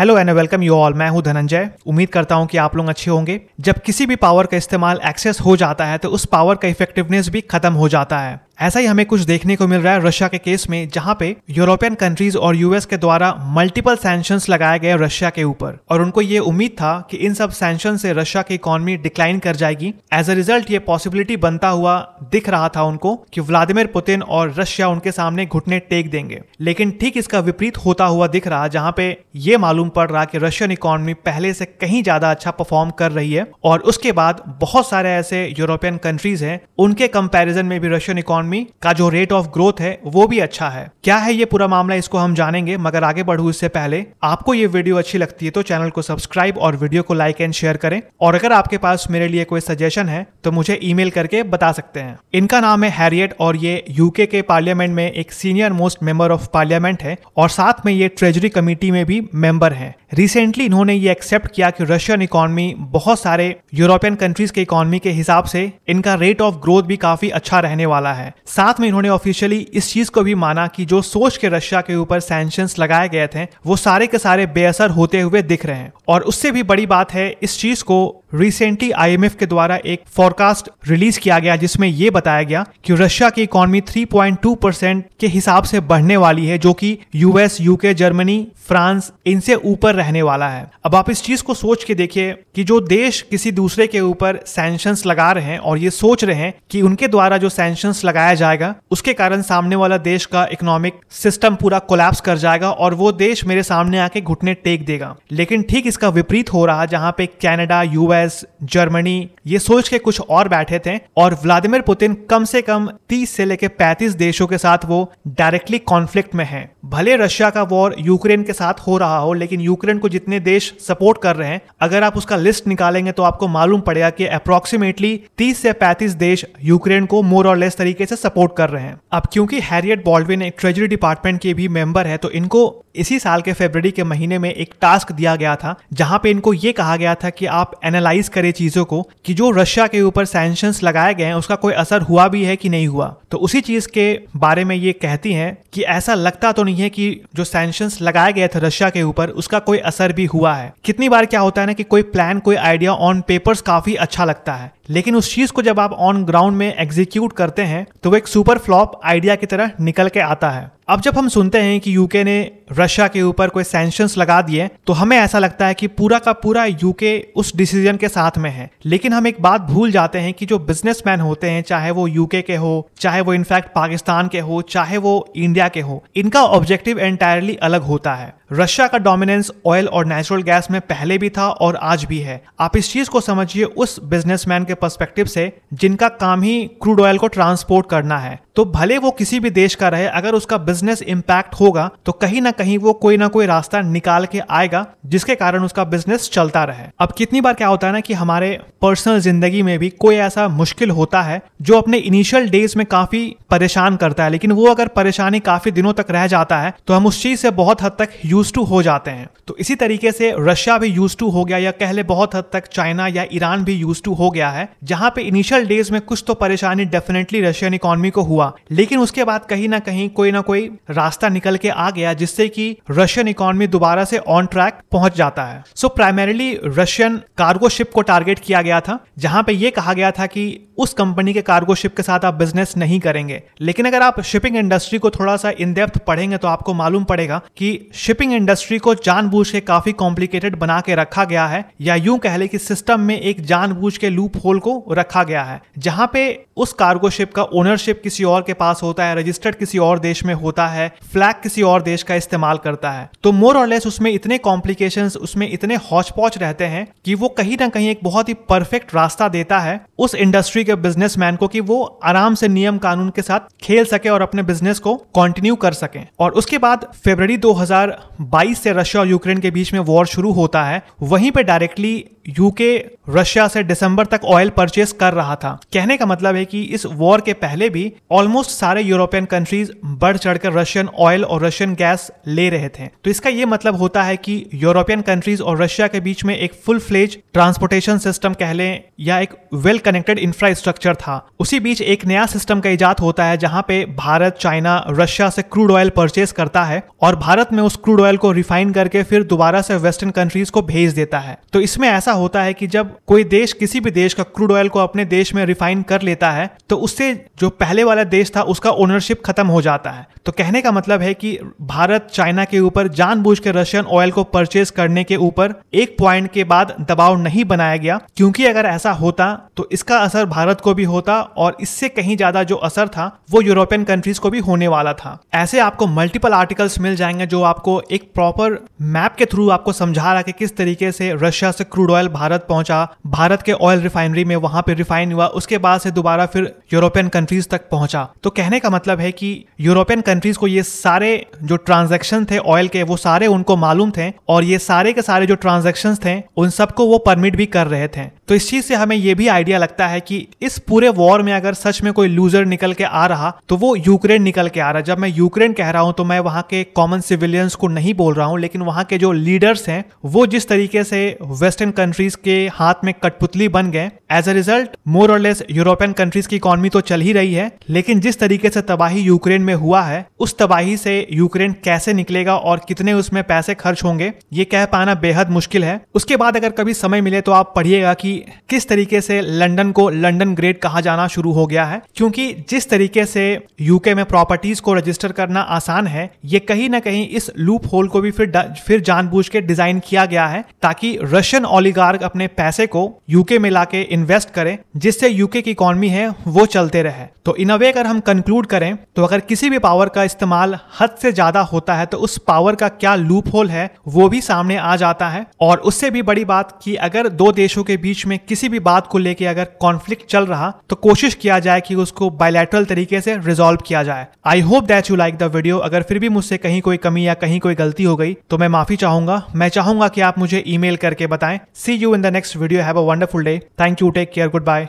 Hello and welcome you all मैं हूं धनंजय उम्मीद करता हूं कि आप लोग अच्छे होंगे जब किसी भी पावर का इस्तेमाल एक्सेस हो जाता है तो उस पावर का इफेक्टिवनेस भी खत्म हो जाता है ऐसा ही हमें कुछ देखने को मिल रहा है रशिया के केस में जहां पे यूरोपियन कंट्रीज और यूएस के द्वारा मल्टीपल सैंक्शंस लगाए गए रशिया के ऊपर और उनको ये उम्मीद था कि इन सब सैंक्शन से रशिया की इकोनॉमी डिक्लाइन कर जाएगी एज अ रिजल्ट ये पॉसिबिलिटी बनता हुआ दिख रहा था उनको कि व्लादिमिर पुतिन और रशिया उनके सामने घुटने टेक देंगे लेकिन ठीक इसका विपरीत होता हुआ दिख रहा जहां पे ये मालूम पड़ रहा कि रशियन इकोनॉमी पहले से कहीं ज्यादा अच्छा परफॉर्म कर रही है और उसके बाद बहुत सारे ऐसे यूरोपियन कंट्रीज हैं उनके कंपैरिजन में भी रशियन इकोनॉमी इकोनॉमी का जो रेट ऑफ ग्रोथ है वो भी अच्छा है क्या है ये पूरा मामला इसको हम जानेंगे मगर आगे बढ़ू इससे पहले आपको ये वीडियो अच्छी लगती है तो चैनल को सब्सक्राइब और वीडियो को लाइक एंड शेयर करें और अगर आपके पास मेरे लिए कोई सजेशन है तो मुझे ई करके बता सकते हैं इनका नाम है हैरियट और ये यूके के पार्लियामेंट में एक senior most member of parliament है और साथ में ये ट्रेजरी कमेटी में भी मेंबर हैं रिसेंटली इन्होंने ये एक्सेप्ट किया कि रशियन इकोनॉमी बहुत सारे यूरोपियन कंट्रीज के इकोनॉमी के हिसाब से इनका रेट ऑफ ग्रोथ भी काफी अच्छा रहने वाला है साथ में इन्होंने ऑफिशियली इस चीज को भी माना कि जो सोच के रशिया के ऊपर सैंक्शंस लगाए गए थे वो सारे के सारे बेअसर होते हुए दिख रहे हैं और उससे भी बड़ी बात है इस चीज को रिसेंटली आई के द्वारा एक फोरकास्ट रिलीज किया गया जिसमें यह बताया गया कि रशिया की इकोनॉमी 3.2 परसेंट के हिसाब से बढ़ने वाली है जो कि यूएस यूके जर्मनी फ्रांस इनसे ऊपर रहने वाला है अब आप इस चीज को सोच के देखिए कि जो देश किसी दूसरे के ऊपर सैंक्शंस लगा रहे हैं और ये सोच रहे हैं कि उनके द्वारा जो सैंक्शंस लगाए लगाया जाएगा उसके कारण सामने वाला देश का इकोनॉमिक सिस्टम पूरा कोलैप्स कर जाएगा और वो देश मेरे सामने आके घुटने टेक देगा लेकिन ठीक इसका विपरीत हो रहा जहां पे कैनेडा यूएस जर्मनी ये सोच के कुछ और बैठे थे और व्लादिमिर पुतिन कम से कम 30 से लेकर 35 देशों के साथ वो डायरेक्टली कॉन्फ्लिक्ट में है भले रशिया का वॉर यूक्रेन के साथ हो रहा हो लेकिन यूक्रेन को जितने देश सपोर्ट कर रहे हैं अगर आप उसका लिस्ट निकालेंगे तो आपको मालूम पड़ेगा कि अप्रोक्सीमेटली तीस से पैंतीस देश यूक्रेन को मोर और लेस तरीके से सपोर्ट कर रहे हैं अब क्योंकि हैरियट बॉल्डविन एक ट्रेजरी डिपार्टमेंट के भी मेंबर है तो इनको इसी साल के फेबररी के महीने में एक टास्क दिया गया था जहां पे इनको ये कहा गया था कि आप एनालाइज करें चीजों को कि जो रशिया के ऊपर सैंक्शन लगाए गए हैं उसका कोई असर हुआ भी है कि नहीं हुआ तो उसी चीज के बारे में ये कहती हैं कि ऐसा लगता तो नहीं है कि जो सैंक्शन लगाए गए थे रशिया के ऊपर उसका कोई असर भी हुआ है कितनी बार क्या होता है ना कि कोई प्लान कोई आइडिया ऑन पेपर्स काफी अच्छा लगता है लेकिन उस चीज को जब आप ऑन ग्राउंड में एग्जीक्यूट करते हैं तो वो एक सुपर फ्लॉप आइडिया की तरह निकल के आता है अब जब हम सुनते हैं कि यूके ने रशिया के ऊपर कोई सेंशन लगा दिए तो हमें ऐसा लगता है कि पूरा का पूरा यूके उस डिसीजन के साथ में है लेकिन हम एक बात भूल जाते हैं कि जो बिजनेसमैन होते हैं चाहे वो यूके के हो चाहे वो इनफैक्ट पाकिस्तान के हो चाहे वो इंडिया के हो इनका ऑब्जेक्टिव एंटायरली अलग होता है रशिया का डोमिनेंस ऑयल और नेचुरल गैस में पहले भी था और आज भी है आप इस चीज को समझिए उस बिजनेसमैन के पर्सपेक्टिव से जिनका काम ही क्रूड ऑयल को ट्रांसपोर्ट करना है तो भले वो किसी भी देश का रहे अगर उसका बिजनेस इम्पैक्ट होगा तो कहीं ना कहीं वो कोई ना कोई रास्ता निकाल के आएगा जिसके कारण उसका बिजनेस चलता रहे अब कितनी बार क्या होता है ना कि हमारे पर्सनल जिंदगी में भी कोई ऐसा मुश्किल होता है जो अपने इनिशियल डेज में काफी परेशान करता है लेकिन वो अगर परेशानी काफी दिनों तक रह जाता है तो हम उस चीज से बहुत हद तक यूज टू हो जाते हैं तो इसी तरीके से रशिया भी यूज टू हो गया या कह बहुत हद तक चाइना या ईरान भी यूज टू हो गया है जहां पे इनिशियल डेज में कुछ तो परेशानी डेफिनेटली रशियन इकोनॉमी को हुआ हुआ लेकिन उसके बाद कहीं ना कहीं कोई ना कोई रास्ता निकल के आ गया जिससे कि रशियन इकोनॉमी दोबारा से ऑन ट्रैक पहुंच जाता है so primarily Russian cargo ship को टारगेट किया गया था जहां पे ये कहा गया था कि उस कंपनी के कार्गो शिप के साथ आप बिजनेस नहीं करेंगे लेकिन अगर आप शिपिंग इंडस्ट्री को थोड़ा सा इन डेप्थ पढ़ेंगे तो आपको मालूम पड़ेगा कि शिपिंग इंडस्ट्री को जानबूझ के काफी कॉम्प्लिकेटेड बना के रखा गया है या यूं कह ले कि सिस्टम में एक जानबूझ के लूप होल को रखा गया है जहां पे उस कार्गो शिप का ओनरशिप किसी और के पास होता है रजिस्टर्ड किसी और देश में होता है फ्लैग किसी और देश का इस्तेमाल करता है तो मोर और लेस उसमें इतने कॉम्प्लिकेशन उसमें इतने हौचपौच रहते हैं कि वो कहीं ना कहीं एक बहुत ही परफेक्ट रास्ता देता है उस इंडस्ट्री के बिजनेस को कि वो आराम से नियम कानून के साथ खेल सके और अपने बिजनेस को कंटिन्यू कर सके और उसके बाद फेबर 2022 से रशिया और यूक्रेन के बीच में वॉर शुरू होता है वहीं पर डायरेक्टली यूके रशिया से दिसंबर तक ऑयल परचेस कर रहा था कहने का मतलब है कि इस वॉर के पहले भी ऑलमोस्ट सारे यूरोपियन कंट्रीज बढ़ चढ़कर रशियन ऑयल और रशियन गैस ले रहे थे तो इसका यह मतलब होता है कि यूरोपियन कंट्रीज और रशिया के बीच में एक फुल फ्लेज ट्रांसपोर्टेशन सिस्टम कह लें या एक वेल कनेक्टेड इंफ्रास्ट्रक्चर था उसी बीच एक नया सिस्टम का इजाद होता है जहां पे भारत चाइना रशिया से क्रूड ऑयल परचेस करता है और भारत में उस क्रूड ऑयल को रिफाइन करके फिर दोबारा से वेस्टर्न कंट्रीज को भेज देता है तो इसमें ऐसा होता है कि जब कोई देश किसी भी देश का क्रूड ऑयल को अपने देश में रिफाइन कर लेता है तो उससे जो पहले वाला देश था उसका ओनरशिप खत्म हो जाता है तो कहने का मतलब है कि भारत चाइना के ऊपर जानबूझ के रशियन ऑयल को परचेज करने के ऊपर एक पॉइंट के बाद दबाव नहीं बनाया गया क्योंकि अगर ऐसा होता तो इसका असर भारत को भी होता और इससे कहीं ज्यादा जो असर था वो यूरोपियन कंट्रीज को भी होने वाला था ऐसे आपको मल्टीपल आर्टिकल्स मिल जाएंगे जो आपको एक प्रॉपर मैप के थ्रू आपको समझा रहा है कि किस तरीके से रशिया से क्रूड ऑयल ऑयल भारत पहुंचा भारत के ऑयल रिफाइनरी में वहां पर रिफाइन हुआ उसके बाद से दोबारा फिर यूरोपियन कंट्रीज तक पहुंचा तो कहने का मतलब है कि यूरोपियन कंट्रीज को ये सारे जो ट्रांजेक्शन थे ऑयल के वो सारे उनको मालूम थे और ये सारे के सारे जो ट्रांजेक्शन थे उन सबको वो परमिट भी कर रहे थे तो इस चीज से हमें ये भी आइडिया लगता है कि इस पूरे वॉर में अगर सच में कोई लूजर निकल के आ रहा तो वो यूक्रेन निकल के आ रहा जब मैं यूक्रेन कह रहा हूं तो मैं वहां के कॉमन सिविलियंस को नहीं बोल रहा हूं लेकिन वहां के जो लीडर्स हैं वो जिस तरीके से वेस्टर्न कंट्रीज के हाथ में कठपुतली बन गए as a result more or less European countries की इकोनॉमी तो चल ही रही है लेकिन जिस तरीके से तबाही यूक्रेन में हुआ है उस तबाही से यूक्रेन कैसे निकलेगा और कितने उसमें पैसे खर्च होंगे ये कह पाना बेहद मुश्किल है उसके बाद अगर कभी समय मिले तो आप पढ़िएगा कि किस तरीके से लंदन को लंदन ग्रेट कहा जाना शुरू हो गया है क्योंकि जिस तरीके से यूके में प्रॉपर्टीज को रजिस्टर करना आसान है ये कहीं ना कहीं इस लूप होल को भी फिर फिर जानबूझ के डिजाइन किया गया है ताकि रशियन ऑलिग गार्ग अपने पैसे को यूके में लाके इन्वेस्ट करें जिससे यूके की इकोनॉमी है वो चलते रहे तो इन अवे अगर हम कंक्लूड करें तो अगर किसी भी पावर का इस्तेमाल हद से ज्यादा होता है तो उस पावर का क्या लूप होल है वो भी सामने आ जाता है और उससे भी बड़ी बात कि अगर दो देशों के बीच में किसी भी बात को लेकर अगर कॉन्फ्लिक्ट चल रहा तो कोशिश किया जाए कि उसको बायलैटरल तरीके से रिजोल्व किया जाए I hope that you like the video अगर फिर भी मुझसे कहीं कोई कमी या कहीं कोई गलती हो गई तो मैं माफी चाहूंगा मैं चाहूंगा कि आप मुझे ईमेल करके बताएं See you in the next video. Have a wonderful day. Thank you. Take care. Goodbye.